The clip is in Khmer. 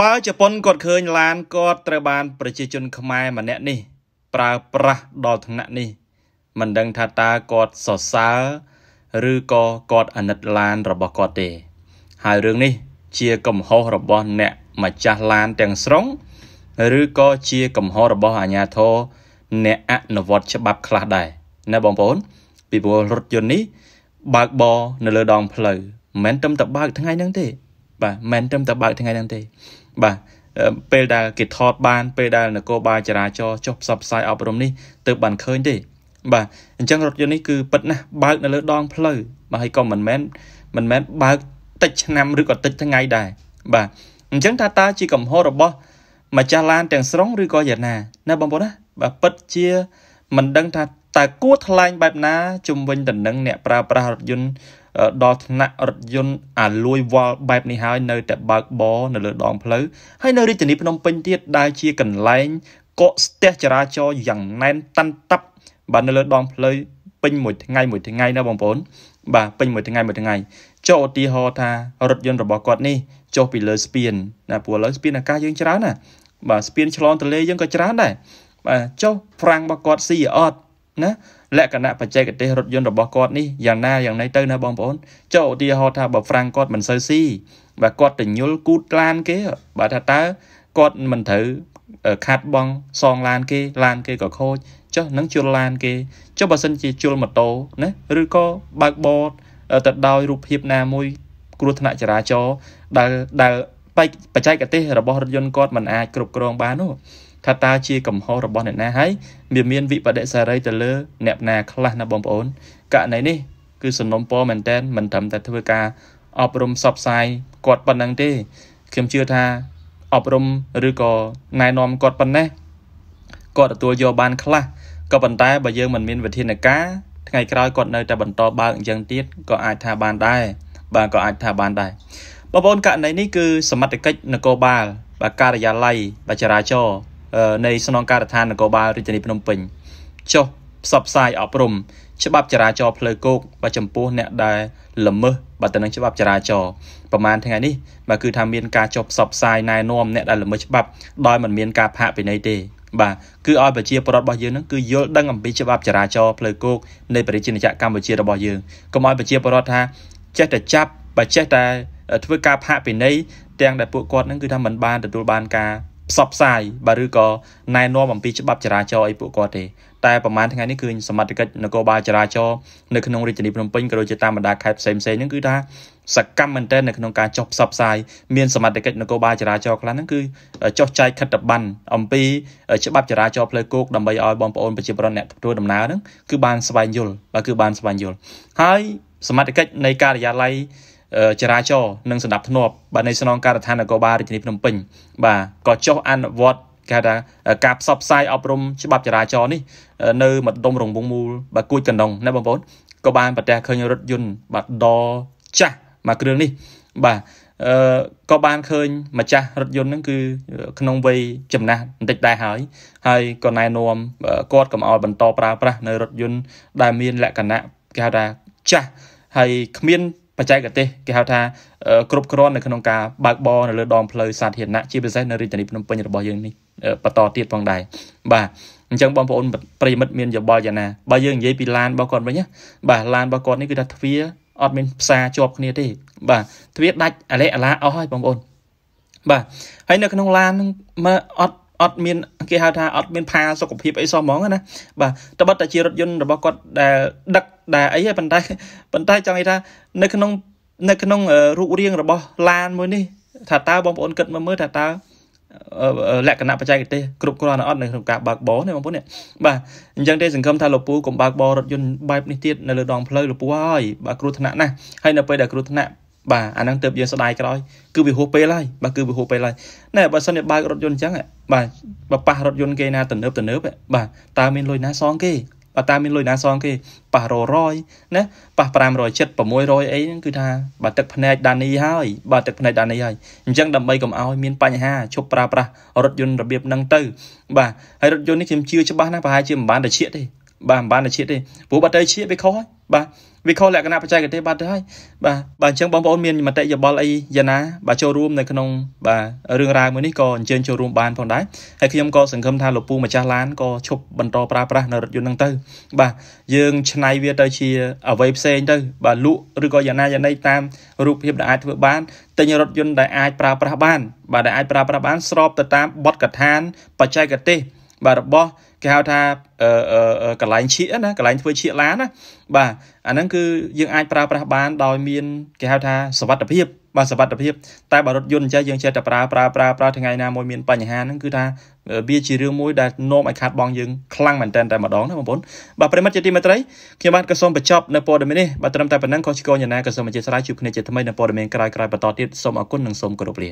បើជប៉ុនគាត់ឃើញឡានគាត់ត្រូវបាន ប្រជាជនខ្មែរម្នាក់នេះ ប្រើប្រាស់ដល់ថ្នាក់នេះ មិនដឹងថាតើគាត់សរសើរឬក៏គាត់អាណិតឡានរបស់គាត់ទេ ហើយរឿងនេះ ជាកំហុសរបស់ អ្នកម្ចាស់ឡានទាំងស្រុងឬក៏ជាកំហុសរបស់អាជ្ញាធរអ្នកអនុវត្តច្បាប់ខ្លះដែរណាបងប្អូន ពីព្រោះរថយន្តនេះបើកបរនៅលើដងផ្លូវមិនមែនតែបើកថ្ងៃហ្នឹងទេបាទមិនត្រឹមតែបើកថ្ងៃហ្នឹងទេបាទពេលដែលគេថត បានពេលដែលនគរបាលចរាចរណ៍ចុះផ្សព្វផ្សាយអប់រំនេះទើបបានឃើញទេ បាទអញ្ចឹងរថយន្តនេះគឺពិតណាស់បើកនៅលើដងផ្លូវបាទហើយក៏មិនមែនមិនមែនបើកតិចឆ្នាំឬក៏តិចថ្ងៃដែរបាទអញ្ចឹងថាតើជាកំហុសរបស់ ម្ចាស់ឡានទាំងស្រុងឬក៏យ៉ាងណាណាបងប្អូនណាបាទពិតជា មិនដឹងថាតើគួរថ្លែងបែបណាជំវិញតំណែងអ្នកប្រើប្រាស់រថយន្តដល់ថ្នាក់រថយន្តអាលួយវល់បែបនេះហើយនៅតែបើកបរនៅលើដងផ្លូវហើយនៅរាជធានីភ្នំពេញទៀតដែលជាកន្លែងកកស្ទះចរាចរណ៍យ៉ាងណែនតាន់តាប់ បាទនៅលើដងផ្លូវពេញមួយថ្ងៃមួយថ្ងៃណាបងប្អូន បាទពេញមួយថ្ងៃមួយថ្ងៃចុះឧទាហរណ៍ថារថយន្តរបស់គាត់នេះចុះពីលើស្ពានណាព្រោះឥឡូវស្ពានអាកាសយើងច្រើនណាបាទស្ពានឆ្លងទន្លេយើងក៏ច្រើនដែរបាទចុះហ្វ្រាំងរបស់គាត់ស៊ីអត់ណាលក្ខណៈបច្ចេកទេសរថយន្តរបស់គាត់នេះយ៉ាងណាយ៉ាងណីទៅណាបងប្អូនចុះឧទាហរណ៍ថាបើហ្វ្រាំងគាត់មិនសូវស៊ីបាទគាត់ទៅញុលគូតឡានគេបាទថាតើគាត់មិនត្រូវខាត់បងសងឡាន គេឡានគេក៏ខូចចុះនឹងជុលឡានគេចុះបើសិនជាជុលម៉ូតូណាឬក៏បើកបតទៅដោយរូបភាពណាមួយ គ្រោះថ្នាក់ចរាចរណ៍ដែលដែលបច្ចេកទេសរបស់រថយន្តគាត់មិនអាចគ្រប់គ្រងបាននោះថាតើជាកំហុសរបស់អ្នកណាហើយវាមានវិបដិសារីទៅលើអ្នកណាខ្លះណាបងប្អូនករណីនេះគឺសំណុំពរមែនតែនមិនត្រឹមតែធ្វើការអប់រំសបផ្សាយគាត់ប៉ុណ្ណឹងទេ ខ្ញុំជឿថាអប់រំឬក៏ណែនាំគាត់ប៉ុណ្ណេះគាត់ទទួលយកបានខ្លះក៏ប៉ុន្តែបើយើងមិនមានវិធានការថ្ងៃក្រោយគាត់នៅតែបន្តបើកអញ្ចឹងទៀតក៏អាចថាបានដែរបាទក៏អាចថាបានដែរបងប្អូនករណីនេះគឺ សមត្ថកិច្ចនគរបាល បាទការិយាល័យបាទចរាចរណ៍នៃស្នងការដ្ឋាននគរបាលរាជធានីភ្នំពេញចុះផ្សព្វផ្សាយអប់រំច្បាប់ចរាចរណ៍ផ្លូវគោកបើចំពោះអ្នកដែលល្មើសបើទៅនឹងច្បាប់ចរាចរណ៍ប្រហែលថ្ងៃនេះបើគឺថាមានការចុះផ្សព្វផ្សាយណែនាំអ្នកដែលល្មើសច្បាប់ដោយមិនមានការផាកពិន័យទេបាទគឺឲ្យប្រជាពលរដ្ឋរបស់យើងនឹងគឺយល់ដឹងអំពីច្បាប់ចរាចរណ៍ផ្លូវគោកនៃប្រជាជាតិកម្ពុជារបស់យើងកុំឲ្យប្រជាពលរដ្ឋថា ចេះតែចាប់បើចេះតែ ធ្វើការផាកពិន័យទាំងដែលពួកគាត់នឹងគឺថាមិនបានទទួលបានការផ្សព្វផ្សាយបាទឬក៏ណែនាំអំពី ច្បាប់ចរាចរណ៍អីពួកគាត់ទេតែប្រហែលថ្ងៃនេះគឺសមត្ថកិច្ចនគរបាលចរាចរណ៍នៅក្នុងរាជធានីភ្នំពេញក៏ដូចជាតាមបណ្ដាខេត្តផ្សេងៗហ្នឹងគឺថាសកម្មមែនទែននៅក្នុងការចុះផ្សព្វផ្សាយមានសមត្ថកិច្ចនគរបាលចរាចរណ៍ខ្លះហ្នឹងគឺចុះចែកខិត្តប័ណ្ណអំពីច្បាប់ចរាចរណ៍ផ្លូវគោកដើម្បីឲ្យបងប្អូនប្រជាពលរដ្ឋអ្នកធ្វើដំណើរហ្នឹងគឺបានស្វែងយល់បាទគឺបានស្វែងយល់ហើយសមត្ថកិច្ចនៃការិយាល័យចរាចរណ៍និងសម្ដាប់ធ្នាប់បាទនៃស្នងការដ្ឋាននគរបាលរាជធានីភ្នំពេញបាទក៏ចុះអនុវត្តគេថាការផ្សព្វផ្សាយអប់រំច្បាប់ចរាចរណ៍នេះនៅម្ដុំរង្វង់មូលបាទគួចកណ្ដុងណាបងប្អូនក៏បានប្រទះឃើញរថយន្តបាទដចាស់មួយគ្រឿងនេះបាទអឺក៏បានឃើញម្ចាស់រថយន្តហ្នឹងគឺ ក្នុងវ័យចំណាស់បន្តិចដែរហើយហើយក៏ណែនាំគាត់កុំឲ្យបន្តប្រើប្រាស់នៅរថយន្តដែលមាន លក្ខណៈគេហៅថាចាស់ហើយគ្មានបច្ចេកទេសគេហៅថាគ្រប់គ្រាន់នៅក្នុងការបើកបរនៅលើដងផ្លូវសាធារណៈជាពិសេសនៅរាជធានីភ្នំពេញរបស់យើងនេះបន្តទៀតផងដែរបាទអញ្ចឹងបងប្អូនប្រិមិត្តមានយោបល់យ៉ាងណាបើយើងនិយាយពីឡានរបស់គាត់វិញណាបាទឡានរបស់គាត់នេះគឺថាទ្វារអត់មានផ្សារជាប់គ្នាទេ បាទទ្វារដាច់អាឡេអាឡាអស់ហើយបងប្អូនបាទហើយនៅក្នុងឡានហ្នឹងមើលអត់អត់មានគេហៅថាអត់មាន ផាសុខភាពអីសោះហ្មងណាបាទតបិតតែជារថយន្តរបស់គាត់ដែលដឹកដែរអីប៉ុន្តែប៉ុន្តែចង់និយាយថានៅក្នុងនៅក្នុងរូបរាងរបស់ឡានមួយនេះថាតើបងប្អូនគិតមើលមើលថាតើលក្ខណៈបច្ចេកទេសគ្រប់គ្រាន់អត់នៅក្នុងការបើកបរនេះបងប្អូននេះបាទអញ្ចឹងទេសង្ឃឹមថាលោកពូកុំបើកបររថយន្តបែបនេះទៀតនៅលើដងផ្លូវលោកពូហើយបាទគ្រោះថ្នាក់ណាស់ហើយនៅពេលដែលគ្រោះថ្នាក់បាទអាហ្នឹងទៅយើងស្ដាយក្រោយគឺវាហួសពេលហើយបាទគឺវាហួសពេលហើយណែបើសិនជាបើករថយន្តអញ្ចឹងបាទបើប៉ះរថយន្តគេណាទំនើបទំនើបបាទតើមានលុយណាសងគេបើតាមានលុយណាសងគេប៉ះរយណាប៉ះ570 600អីហ្នឹងគឺថាបើទឹកភ្នែកដានីហើយបើទឹកភ្នែកដានីហើយអញ្ចឹងដើម្បីកុំឲ្យមានបញ្ហាឈប់ប្រើប្រាស់រថយន្តរបៀបហ្នឹងទៅបាទហើយរថយន្តនេះខ្ញុំជឿច្បាស់ណាស់ប្រហែលជាមិនបានតែឈៀកទេ បាទមិនបានតែឈៀកទេព្រោះបើទៅឈៀកវាខុសហើយបាទវាខុសលក្ខណៈបច្ចេកទេសបាត់ទៅហើយបាទបាទអញ្ចឹងបងប្អូនមានមតិយោបល់អីយ៉ាងណាបាទចូលរួមនៅក្នុងបាទរឿងរ៉ាវមួយនេះក៏អញ្ជើញចូលរួមបានផងដែរហើយខ្ញុំក៏សង្ឃឹមថាលោកពូម្ចាស់ឡានក៏ឈប់បន្តប្រើប្រាស់នៅរថយន្តហ្នឹងទៅ បាទយើងឆ្នៃវាទៅជាអ្វីផ្សេងទៅ បាទលក់ឬក៏យ៉ាងណាយ៉ាងណីតាមរូបភាពដែលអាចធ្វើបានទិញរថយន្តដែលអាចប្រើប្រាស់បាន បាទដែលអាចប្រើប្រាស់បាន ស្របទៅតាមបទកថាបច្ចេកទេស បាទរបស់គេហៅថាកន្លែងឈៀកណាកន្លែងធ្វើឈៀកឡានណាបាទអាហ្នឹងគឺយើងអាចប្រើប្រាស់បានដោយមានគេហៅថាសវត្ថភាពបាទសវត្ថភាពតែបើរថយន្តអញ្ចឹងយើងចេះតែប្រើប្រើប្រើប្រើថ្ងៃណាមួយមានបញ្ហាហ្នឹងគឺថាវាជារឿងមួយដែលនាំឲ្យខាត់បងយើងខ្លាំងមែនតតែម្ដងណាបងប្អូនបាទប្រិមិត្តជាទីមេត្រីខ្ញុំបាទក៏សូមបញ្ចប់នៅព័ត៌មាននេះបាទត្រឹមតែប៉ុណ្ណឹងក៏ឆ្កោញណាក៏សូមអធិស្ឋានជួបគ្នាជាថ្មីនៅព័ត៌មានក្រោយៗបន្តទៀតសូមអរគុណនិងសូមគោរពលា